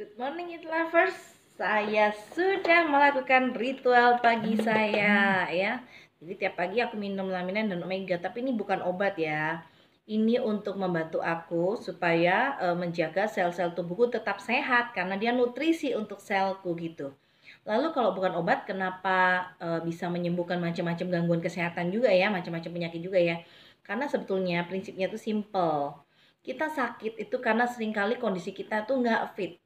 Good morning it lovers. Saya sudah melakukan ritual pagi saya ya. Jadi tiap pagi aku minum laminen dan omega, tapi ini bukan obat ya. Ini untuk membantu aku supaya uh, menjaga sel-sel tubuhku tetap sehat karena dia nutrisi untuk selku gitu. Lalu kalau bukan obat kenapa e, bisa menyembuhkan macam-macam gangguan kesehatan juga ya, macam-macam penyakit juga ya. Karena sebetulnya prinsipnya itu simple. Kita sakit itu karena seringkali kondisi kita tuh nggak fit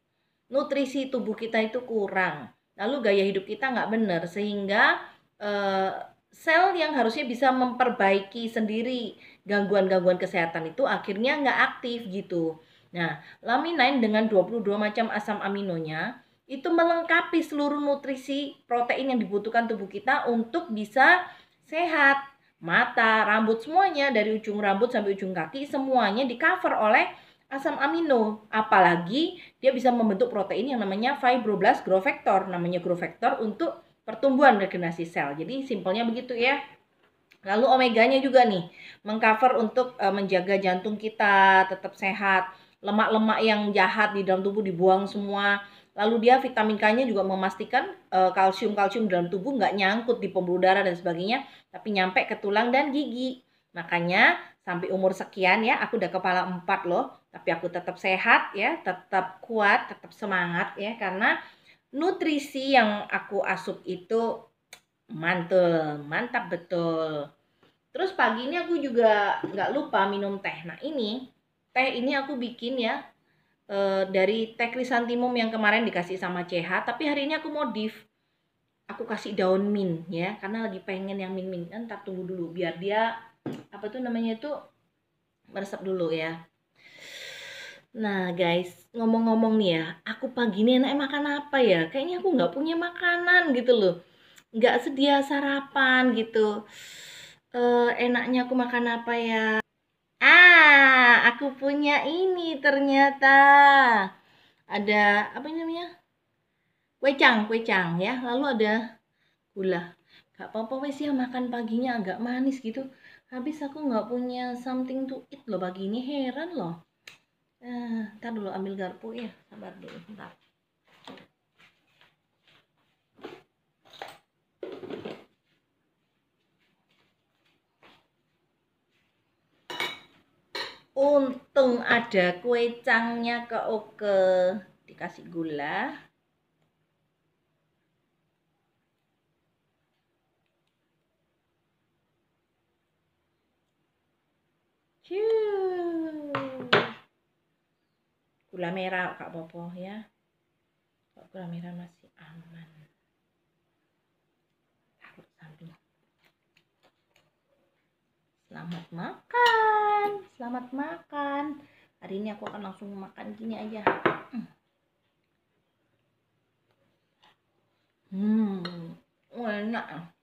nutrisi tubuh kita itu kurang. Lalu gaya hidup kita nggak benar sehingga eh, sel yang harusnya bisa memperbaiki sendiri gangguan-gangguan kesehatan itu akhirnya nggak aktif gitu. Nah, laminain dengan 22 macam asam aminonya itu melengkapi seluruh nutrisi protein yang dibutuhkan tubuh kita untuk bisa sehat. Mata, rambut semuanya dari ujung rambut sampai ujung kaki semuanya di cover oleh asam amino. Apalagi dia bisa membentuk protein yang namanya fibroblast growth factor, namanya growth factor untuk pertumbuhan regenerasi sel. Jadi simpelnya begitu ya. Lalu omeganya juga nih, mengcover untuk eh, menjaga jantung kita tetap sehat, lemak-lemak yang jahat di dalam tubuh dibuang semua. Lalu dia vitamin K-nya juga memastikan eh, kalsium-kalsium dalam tubuh nggak nyangkut di pembuluh darah dan sebagainya, tapi nyampe ke tulang dan gigi. Makanya sampai umur sekian ya, aku udah kepala empat loh, tapi aku tetap sehat ya, tetap kuat, tetap semangat ya karena nutrisi yang aku asup itu mantul, mantap betul. Terus pagi ini aku juga nggak lupa minum teh. Nah ini teh ini aku bikin ya e, dari teh krisantimum yang kemarin dikasih sama CH, tapi hari ini aku modif. Aku kasih daun mint ya, karena lagi pengen yang mint mint. Ntar tunggu dulu biar dia apa tuh namanya itu meresap dulu ya Nah guys, ngomong-ngomong nih ya, aku pagi ini enak makan apa ya? Kayaknya aku nggak punya makanan gitu loh. Nggak sedia sarapan gitu. Uh, enaknya aku makan apa ya? Ah, aku punya ini ternyata. Ada apa namanya? Kuecang, kuecang ya. Lalu ada gula. Gak apa-apa wes ya makan paginya agak manis gitu. Habis aku nggak punya something to eat loh pagi ini heran loh. Kita eh, dulu ambil garpu ya, sabar dulu, ntar. Untung ada kue cangnya ke Oke, dikasih gula. Cium gula merah kak popo ya kak gula merah masih aman taruh samping selamat makan selamat makan hari ini aku akan langsung makan gini aja hmm oh, enak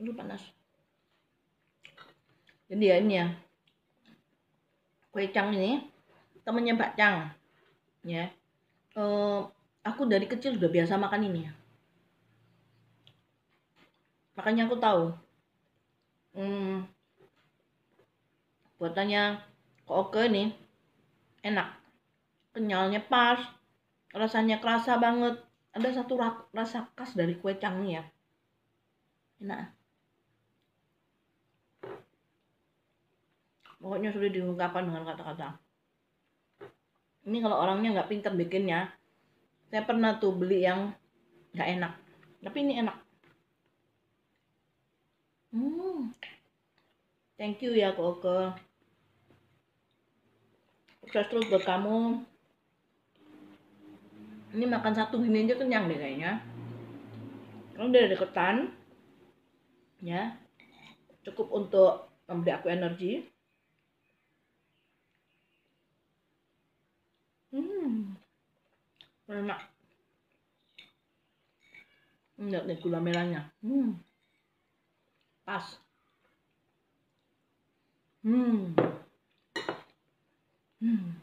ini panas jadi ya ini ya kue cang ini temennya Mbak Cang ya uh, aku dari kecil sudah biasa makan ini ya makanya aku tahu hmm, buatannya kok oke nih enak kenyalnya pas rasanya kerasa banget ada satu rasa khas dari kue ya enak pokoknya sudah diungkapkan dengan kata-kata ini kalau orangnya nggak pinter bikinnya saya pernah tuh beli yang nggak enak tapi ini enak hmm thank you ya koko. sukses terus buat kamu ini makan satu gini aja kenyang deh kayaknya kalau udah deketan ya cukup untuk memberi aku energi Hmm. Enak. nggak nih gula merahnya. Hmm. Pas. Hmm. Hmm.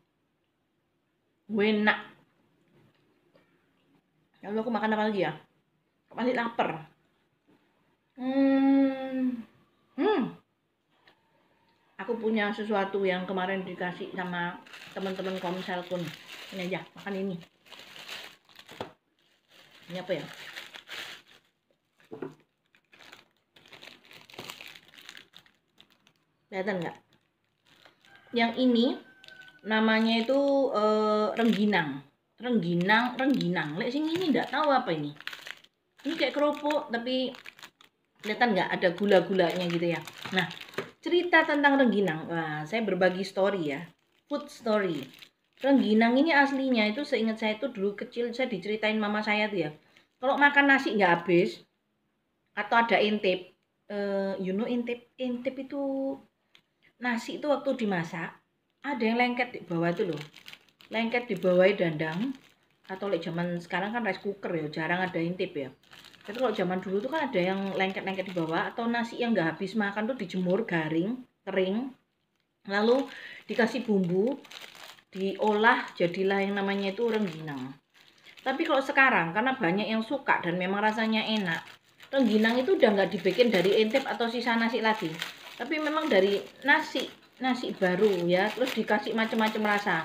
Enak. Lalu aku makan apa lagi ya? Masih lapar. Hmm. Hmm aku punya sesuatu yang kemarin dikasih sama teman-teman komsel pun ini aja makan ini ini apa ya kelihatan nggak yang ini namanya itu uh, rengginang rengginang rengginang lek sing ini nggak tahu apa ini ini kayak kerupuk tapi kelihatan nggak ada gula-gulanya gitu ya nah Cerita tentang rengginang. Wah, saya berbagi story ya. Food story. Rengginang ini aslinya itu seingat saya itu dulu kecil saya diceritain mama saya tuh ya. Kalau makan nasi nggak habis atau ada intip, uh, you know intip, intip itu nasi itu waktu dimasak ada yang lengket di bawah itu loh. Lengket di bawah dandang atau like zaman sekarang kan rice cooker ya, jarang ada intip ya itu kalau zaman dulu tuh kan ada yang lengket-lengket di bawah atau nasi yang nggak habis makan tuh dijemur garing kering lalu dikasih bumbu diolah jadilah yang namanya itu rengginang tapi kalau sekarang karena banyak yang suka dan memang rasanya enak rengginang itu udah nggak dibikin dari entep atau sisa nasi lagi tapi memang dari nasi nasi baru ya terus dikasih macam-macam rasa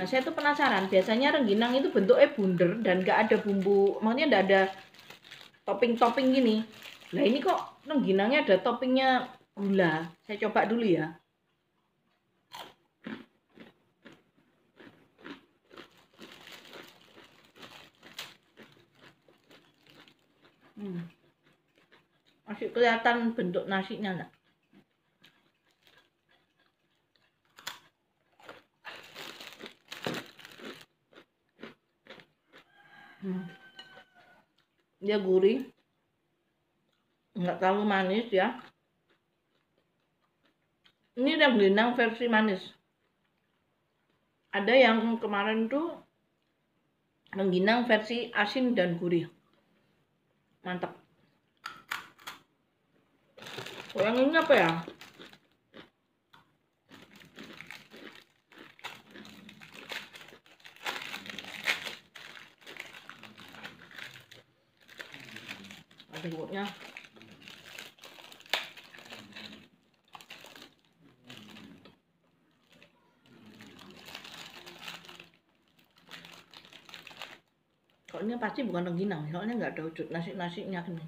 nah saya tuh penasaran biasanya rengginang itu bentuknya bundar dan nggak ada bumbu maksudnya nggak ada topping-topping gini nah ini kok nengginangnya ada toppingnya gula saya coba dulu ya hmm. masih kelihatan bentuk nasinya enggak Hmm dia gurih nggak terlalu manis ya ini udah gelinang versi manis ada yang kemarin tuh rengginang versi asin dan gurih mantap yang ini apa ya trộn nha soalnya pasti bukan lagi nang soalnya nggak ada wujud nasi nasinya ini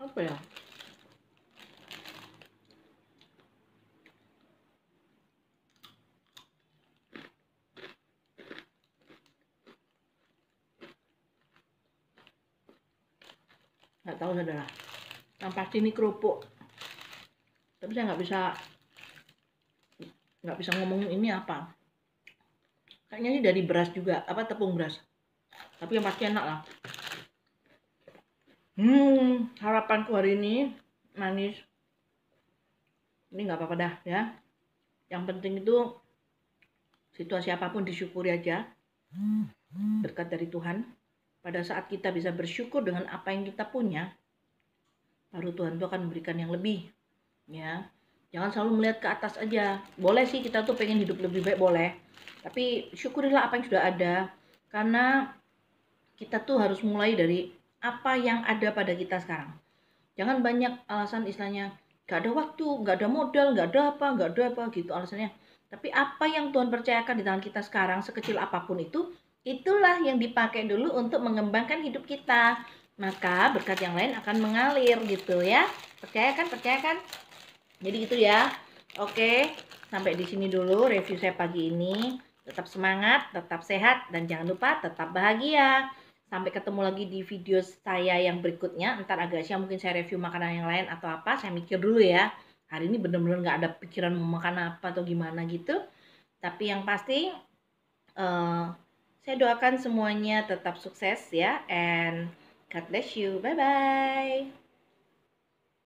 apa ya nggak tahu saudara yang pasti ini kerupuk tapi saya nggak bisa nggak bisa ngomongin ini apa kayaknya ini dari beras juga apa tepung beras tapi yang pasti enak lah hmm harapanku hari ini manis ini nggak apa-apa dah ya yang penting itu situasi apapun disyukuri aja berkat dari Tuhan pada saat kita bisa bersyukur dengan apa yang kita punya, baru Tuhan itu akan memberikan yang lebih. Ya, jangan selalu melihat ke atas aja. Boleh sih kita tuh pengen hidup lebih baik boleh, tapi syukurilah apa yang sudah ada karena kita tuh harus mulai dari apa yang ada pada kita sekarang. Jangan banyak alasan istilahnya gak ada waktu, gak ada modal, gak ada apa, gak ada apa gitu alasannya. Tapi apa yang Tuhan percayakan di tangan kita sekarang sekecil apapun itu Itulah yang dipakai dulu untuk mengembangkan hidup kita. Maka berkat yang lain akan mengalir gitu ya. Percaya kan? Percaya kan? Jadi itu ya. Oke, sampai di sini dulu review saya pagi ini. Tetap semangat, tetap sehat, dan jangan lupa tetap bahagia. Sampai ketemu lagi di video saya yang berikutnya. Ntar agak siang mungkin saya review makanan yang lain atau apa. Saya mikir dulu ya. Hari ini bener-bener gak ada pikiran mau makan apa atau gimana gitu. Tapi yang pasti uh, saya doakan semuanya tetap sukses ya and God bless you. Bye bye.